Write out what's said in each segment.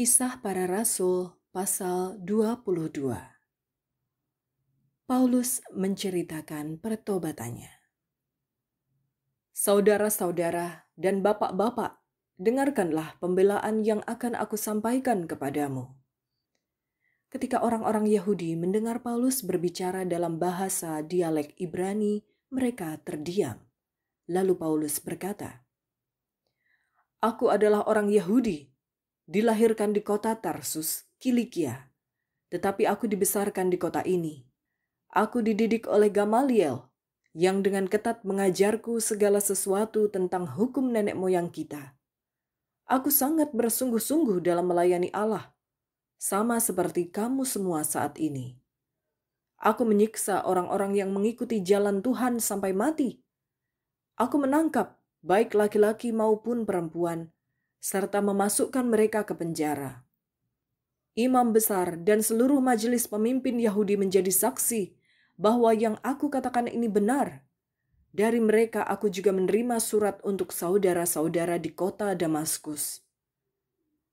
Kisah Para Rasul pasal 22. Paulus menceritakan pertobatannya. Saudara-saudara dan bapak-bapak, dengarkanlah pembelaan yang akan aku sampaikan kepadamu. Ketika orang-orang Yahudi mendengar Paulus berbicara dalam bahasa dialek Ibrani, mereka terdiam. Lalu Paulus berkata, "Aku adalah orang Yahudi." dilahirkan di kota Tarsus, Kilikia, tetapi aku dibesarkan di kota ini. Aku dididik oleh Gamaliel, yang dengan ketat mengajarku segala sesuatu tentang hukum nenek moyang kita. Aku sangat bersungguh-sungguh dalam melayani Allah, sama seperti kamu semua saat ini. Aku menyiksa orang-orang yang mengikuti jalan Tuhan sampai mati. Aku menangkap baik laki-laki maupun perempuan, serta memasukkan mereka ke penjara. Imam besar dan seluruh majelis pemimpin Yahudi menjadi saksi bahwa yang aku katakan ini benar. Dari mereka aku juga menerima surat untuk saudara-saudara di kota Damaskus.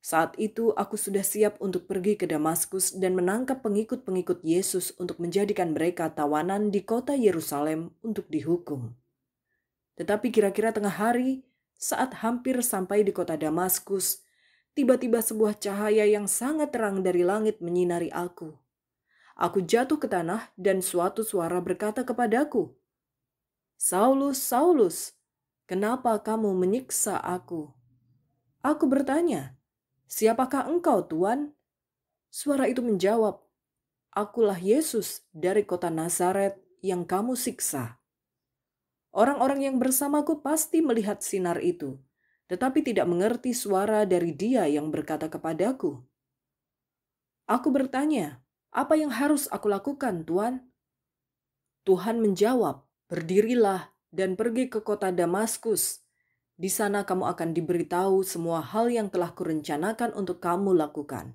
Saat itu aku sudah siap untuk pergi ke Damaskus dan menangkap pengikut-pengikut Yesus untuk menjadikan mereka tawanan di kota Yerusalem untuk dihukum. Tetapi kira-kira tengah hari, saat hampir sampai di kota Damaskus, tiba-tiba sebuah cahaya yang sangat terang dari langit menyinari aku. Aku jatuh ke tanah dan suatu suara berkata kepadaku, Saulus, Saulus, kenapa kamu menyiksa aku? Aku bertanya, siapakah engkau tuan? Suara itu menjawab, akulah Yesus dari kota Nazaret yang kamu siksa. Orang-orang yang bersamaku pasti melihat sinar itu, tetapi tidak mengerti suara dari dia yang berkata kepadaku. Aku bertanya, apa yang harus aku lakukan, Tuhan? Tuhan menjawab, berdirilah dan pergi ke kota Damaskus. Di sana kamu akan diberitahu semua hal yang telah kurencanakan untuk kamu lakukan.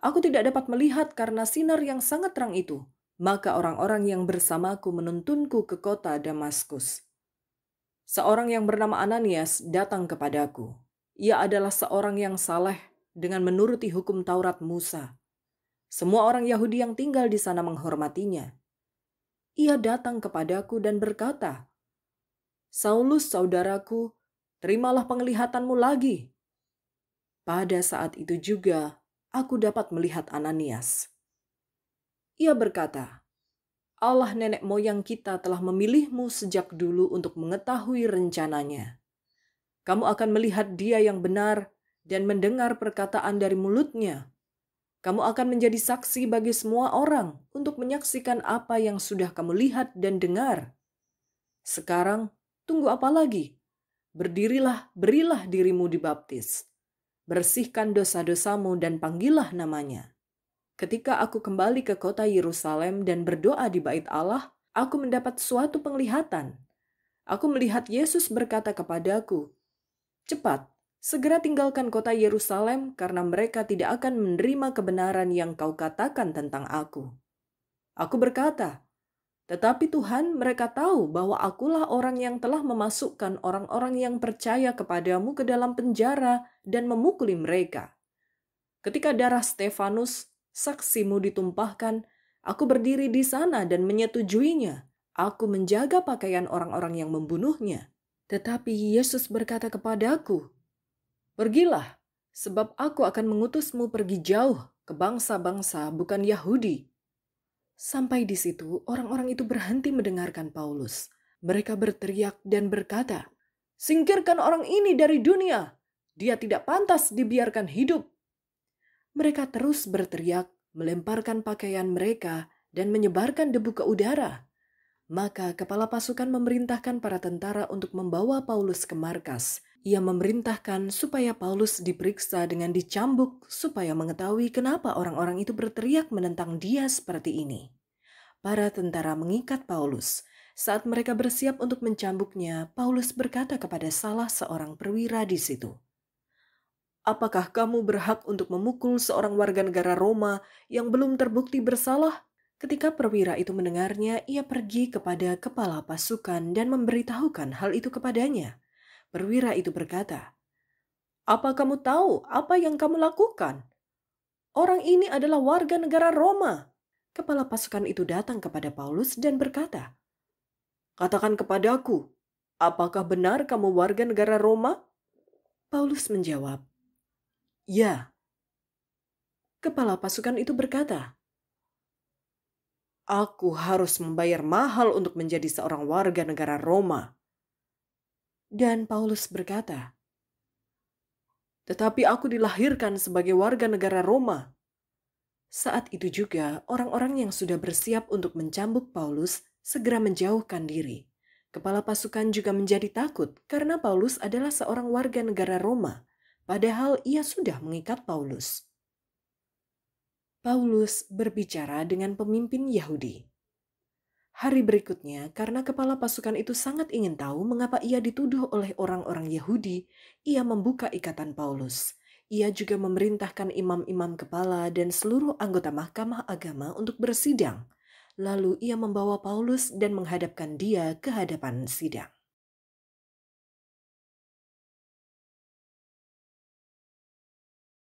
Aku tidak dapat melihat karena sinar yang sangat terang itu, maka orang-orang yang bersamaku menuntunku ke kota Damaskus. Seorang yang bernama Ananias datang kepadaku. Ia adalah seorang yang saleh dengan menuruti hukum Taurat Musa. Semua orang Yahudi yang tinggal di sana menghormatinya. Ia datang kepadaku dan berkata, Saulus saudaraku, terimalah penglihatanmu lagi. Pada saat itu juga, aku dapat melihat Ananias ia berkata, Allah nenek moyang kita telah memilihmu sejak dulu untuk mengetahui rencananya. Kamu akan melihat dia yang benar dan mendengar perkataan dari mulutnya. Kamu akan menjadi saksi bagi semua orang untuk menyaksikan apa yang sudah kamu lihat dan dengar. Sekarang, tunggu apa lagi? Berdirilah, berilah dirimu dibaptis. Bersihkan dosa-dosamu dan panggillah namanya Ketika aku kembali ke kota Yerusalem dan berdoa di bait Allah, aku mendapat suatu penglihatan. Aku melihat Yesus berkata kepadaku, "Cepat, segera tinggalkan kota Yerusalem karena mereka tidak akan menerima kebenaran yang kau katakan tentang aku." Aku berkata, "Tetapi Tuhan, mereka tahu bahwa akulah orang yang telah memasukkan orang-orang yang percaya kepadamu ke dalam penjara dan memukuli mereka." Ketika darah Stefanus saksimu ditumpahkan, aku berdiri di sana dan menyetujuinya. Aku menjaga pakaian orang-orang yang membunuhnya. Tetapi Yesus berkata kepadaku, Pergilah, sebab aku akan mengutusmu pergi jauh ke bangsa-bangsa bukan Yahudi. Sampai di situ, orang-orang itu berhenti mendengarkan Paulus. Mereka berteriak dan berkata, Singkirkan orang ini dari dunia. Dia tidak pantas dibiarkan hidup. Mereka terus berteriak, melemparkan pakaian mereka, dan menyebarkan debu ke udara. Maka kepala pasukan memerintahkan para tentara untuk membawa Paulus ke markas. Ia memerintahkan supaya Paulus diperiksa dengan dicambuk supaya mengetahui kenapa orang-orang itu berteriak menentang dia seperti ini. Para tentara mengikat Paulus. Saat mereka bersiap untuk mencambuknya, Paulus berkata kepada salah seorang perwira di situ, Apakah kamu berhak untuk memukul seorang warga negara Roma yang belum terbukti bersalah? Ketika perwira itu mendengarnya, ia pergi kepada kepala pasukan dan memberitahukan hal itu kepadanya. Perwira itu berkata, "Apa kamu tahu apa yang kamu lakukan? Orang ini adalah warga negara Roma." Kepala pasukan itu datang kepada Paulus dan berkata, "Katakan kepadaku, apakah benar kamu warga negara Roma?" Paulus menjawab, Ya. Kepala pasukan itu berkata, Aku harus membayar mahal untuk menjadi seorang warga negara Roma. Dan Paulus berkata, Tetapi aku dilahirkan sebagai warga negara Roma. Saat itu juga, orang-orang yang sudah bersiap untuk mencambuk Paulus segera menjauhkan diri. Kepala pasukan juga menjadi takut karena Paulus adalah seorang warga negara Roma padahal ia sudah mengikat Paulus. Paulus berbicara dengan pemimpin Yahudi. Hari berikutnya, karena kepala pasukan itu sangat ingin tahu mengapa ia dituduh oleh orang-orang Yahudi, ia membuka ikatan Paulus. Ia juga memerintahkan imam-imam kepala dan seluruh anggota Mahkamah Agama untuk bersidang. Lalu ia membawa Paulus dan menghadapkan dia ke hadapan sidang.